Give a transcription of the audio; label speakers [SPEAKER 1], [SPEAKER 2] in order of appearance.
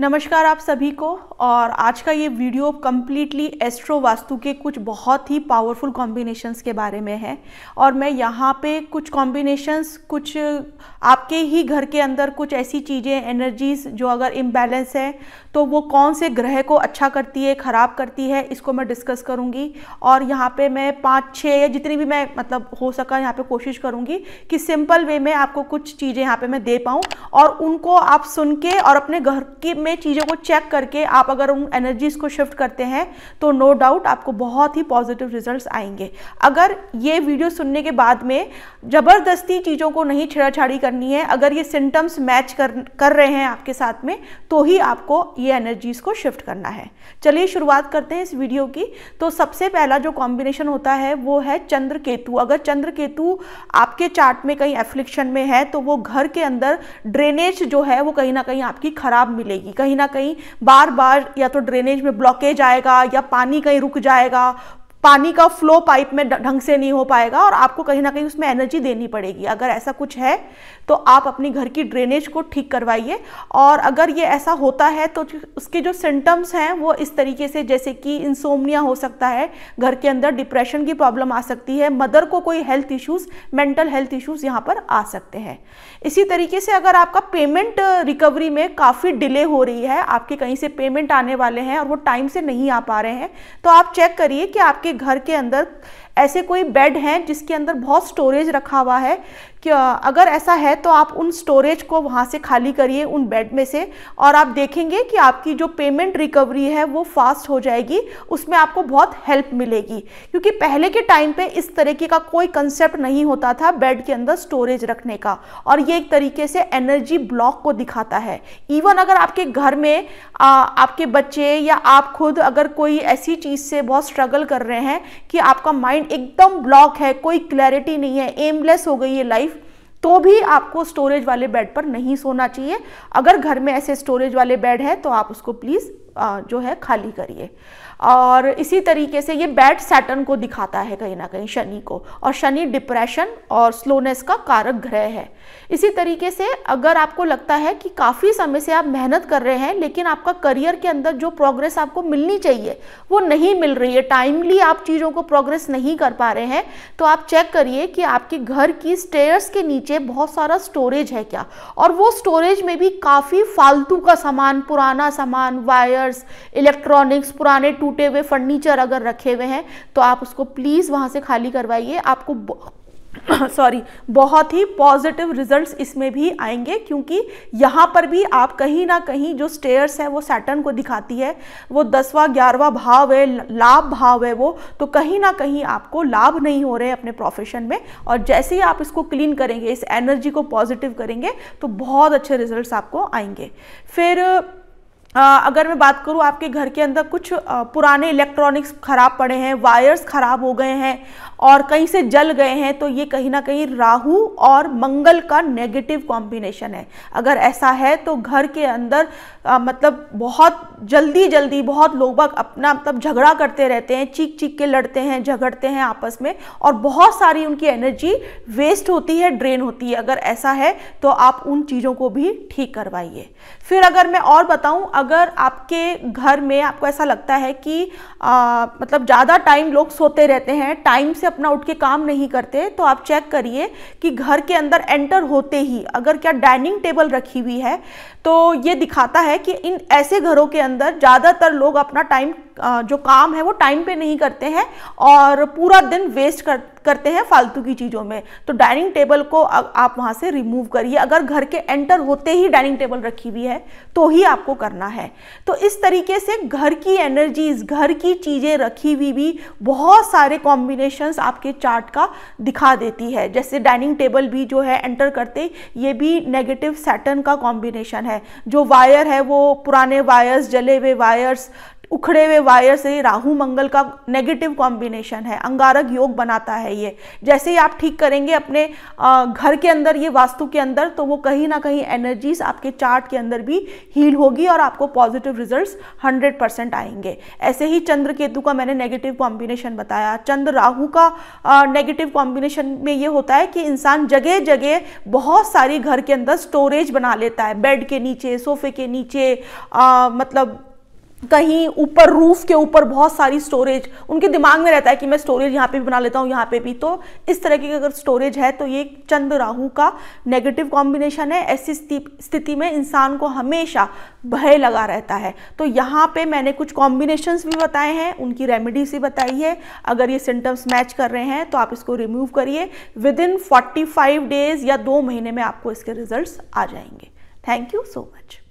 [SPEAKER 1] नमस्कार आप सभी को और आज का ये वीडियो कम्प्लीटली एस्ट्रो वास्तु के कुछ बहुत ही पावरफुल कॉम्बिनेशंस के बारे में है और मैं यहाँ पे कुछ कॉम्बिनेशंस कुछ आपके ही घर के अंदर कुछ ऐसी चीज़ें एनर्जीज जो अगर इम्बैलेंस है तो वो कौन से ग्रह को अच्छा करती है ख़राब करती है इसको मैं डिस्कस करूँगी और यहाँ पर मैं पाँच छः या जितनी भी मैं मतलब हो सका यहाँ पर कोशिश करूँगी कि सिंपल वे में आपको कुछ चीज़ें यहाँ पर मैं दे पाऊँ और उनको आप सुन के और अपने घर की में चीज़ों को चेक करके आप अगर उन एनर्जीज़ को शिफ्ट करते हैं तो नो डाउट आपको बहुत ही पॉजिटिव रिजल्ट आएंगे अगर ये वीडियो सुनने के बाद में ज़बरदस्ती चीज़ों को नहीं छेड़ाछाड़ी करनी है अगर ये सिम्टम्स मैच कर कर रहे हैं आपके साथ में तो ही आपको ये एनर्जीज़ को शिफ्ट करना है चलिए शुरुआत करते हैं इस वीडियो की तो सबसे पहला जो कॉम्बिनेशन होता है वो है चंद्र केतु अगर चंद्र केतु आपके चार्ट में कहीं एफ्लिक्शन में है तो वो घर के अंदर ड्रेनेज जो है वो कहीं ना कहीं आपकी ख़राब मिलेगी कहीं ना कहीं बार बार या तो ड्रेनेज में ब्लॉकेज आएगा या पानी कहीं रुक जाएगा पानी का फ्लो पाइप में ढंग से नहीं हो पाएगा और आपको कहीं ना कहीं उसमें एनर्जी देनी पड़ेगी अगर ऐसा कुछ है तो आप अपनी घर की ड्रेनेज को ठीक करवाइए और अगर ये ऐसा होता है तो उसके जो सिम्टम्स हैं वो इस तरीके से जैसे कि इंसोमनिया हो सकता है घर के अंदर डिप्रेशन की प्रॉब्लम आ सकती है मदर को कोई health issues mental health issues यहाँ पर आ सकते हैं इसी तरीके से अगर आपका पेमेंट रिकवरी में काफ़ी डिले हो रही है आपके कहीं से पेमेंट आने वाले हैं और वो टाइम से नहीं आ पा रहे हैं तो आप चेक करिए कि आपके आपके घर के अंदर ऐसे कोई बेड हैं जिसके अंदर बहुत स्टोरेज रखा हुआ है कि अगर ऐसा है तो आप उन स्टोरेज को वहाँ से खाली करिए उन बेड में से और आप देखेंगे कि आपकी जो पेमेंट रिकवरी है वो फास्ट हो जाएगी उसमें आपको बहुत हेल्प मिलेगी क्योंकि पहले के टाइम पे इस तरीके का कोई कंसेप्ट नहीं होता था बेड के अंदर स्टोरेज रखने का और ये एक तरीके से एनर्जी ब्लॉक को दिखाता है इवन अगर आपके घर में आ, आपके बच्चे या आप खुद अगर कोई ऐसी चीज़ से बहुत स्ट्रगल कर रहे हैं कि आपका माइंड एकदम ब्लॉक है कोई क्लैरिटी नहीं है एमलेस हो गई है लाइफ तो भी आपको स्टोरेज वाले बेड पर नहीं सोना चाहिए अगर घर में ऐसे स्टोरेज वाले बेड है तो आप उसको प्लीज़ जो है खाली करिए और इसी तरीके से ये बैड सैटर्न को दिखाता है कहीं ना कहीं शनि को और शनि डिप्रेशन और स्लोनेस का कारक ग्रह है इसी तरीके से अगर आपको लगता है कि काफ़ी समय से आप मेहनत कर रहे हैं लेकिन आपका करियर के अंदर जो प्रोग्रेस आपको मिलनी चाहिए वो नहीं मिल रही है टाइमली आप चीज़ों को प्रोग्रेस नहीं कर पा रहे हैं तो आप चेक करिए कि आपके घर की स्टेयर्स के नीचे बहुत सारा स्टोरेज है क्या और वो स्टोरेज में भी काफ़ी फालतू का सामान पुराना सामान वायर कंप्यूटर्स इलेक्ट्रॉनिक्स पुराने टूटे हुए फर्नीचर अगर रखे हुए हैं तो आप उसको प्लीज़ वहाँ से खाली करवाइए आपको सॉरी बहुत ही पॉजिटिव रिजल्ट्स इसमें भी आएंगे क्योंकि यहाँ पर भी आप कहीं ना कहीं जो स्टेयर्स है वो सैटर्न को दिखाती है वो दसवा ग्यारहवा भाव है लाभ भाव है वो तो कहीं ना कहीं आपको लाभ नहीं हो रहे अपने प्रोफेशन में और जैसे ही आप इसको क्लीन करेंगे इस एनर्जी को पॉजिटिव करेंगे तो बहुत अच्छे रिजल्ट आपको आएंगे फिर अगर मैं बात करूँ आपके घर के अंदर कुछ पुराने इलेक्ट्रॉनिक्स खराब पड़े हैं वायर्स खराब हो गए हैं और कहीं से जल गए हैं तो ये कहीं ना कहीं राहु और मंगल का नेगेटिव कॉम्बिनेशन है अगर ऐसा है तो घर के अंदर आ, मतलब बहुत जल्दी जल्दी बहुत लोग बाग अपना मतलब झगड़ा करते रहते हैं चीख चीख के लड़ते हैं झगड़ते हैं आपस में और बहुत सारी उनकी एनर्जी वेस्ट होती है ड्रेन होती है अगर ऐसा है तो आप उन चीज़ों को भी ठीक करवाइए फिर अगर मैं और बताऊँ अगर आपके घर में आपको ऐसा लगता है कि आ, मतलब ज़्यादा टाइम लोग सोते रहते हैं टाइम से अपना उठ के काम नहीं करते तो आप चेक करिए कि घर के अंदर एंटर होते ही अगर क्या डाइनिंग टेबल रखी हुई है तो ये दिखाता है कि इन ऐसे घरों के अंदर ज़्यादातर लोग अपना टाइम जो काम है वो टाइम पे नहीं करते हैं और पूरा दिन वेस्ट कर करते हैं फालतू की चीज़ों में तो डाइनिंग टेबल को आप वहाँ से रिमूव करिए अगर घर के एंटर होते ही डाइनिंग टेबल रखी हुई है तो ही आपको करना है तो इस तरीके से घर की एनर्जीज घर की चीज़ें रखी हुई भी बहुत सारे कॉम्बिनेशंस आपके चार्ट का दिखा देती है जैसे डाइनिंग टेबल भी जो है एंटर करते ये भी नेगेटिव सैटर्न का कॉम्बिनेशन है जो वायर है वो पुराने वायर्स जले हुए वायर्स उखड़े हुए वायर से राहु मंगल का नेगेटिव कॉम्बिनेशन है अंगारक योग बनाता है ये जैसे ही आप ठीक करेंगे अपने घर के अंदर ये वास्तु के अंदर तो वो कहीं ना कहीं एनर्जीज आपके चार्ट के अंदर भी हील होगी और आपको पॉजिटिव रिजल्ट्स 100 परसेंट आएंगे ऐसे ही चंद्र केतु का मैंने नेगेटिव कॉम्बिनेशन बताया चंद्र राहु का नेगेटिव कॉम्बिनेशन में ये होता है कि इंसान जगह जगह बहुत सारी घर के अंदर स्टोरेज बना लेता है बेड के नीचे सोफे के नीचे आ, मतलब कहीं ऊपर रूफ के ऊपर बहुत सारी स्टोरेज उनके दिमाग में रहता है कि मैं स्टोरेज यहाँ पे भी बना लेता हूँ यहाँ पे भी तो इस तरह की अगर स्टोरेज है तो ये चंद राहु का नेगेटिव कॉम्बिनेशन है ऐसी स्थिति में इंसान को हमेशा भय लगा रहता है तो यहाँ पे मैंने कुछ कॉम्बिनेशंस भी बताए हैं उनकी रेमेडीज भी बताई है अगर ये सिम्टम्स मैच कर रहे हैं तो आप इसको रिमूव करिए विद इन फोर्टी डेज या दो महीने में आपको इसके रिजल्ट आ जाएंगे थैंक यू सो मच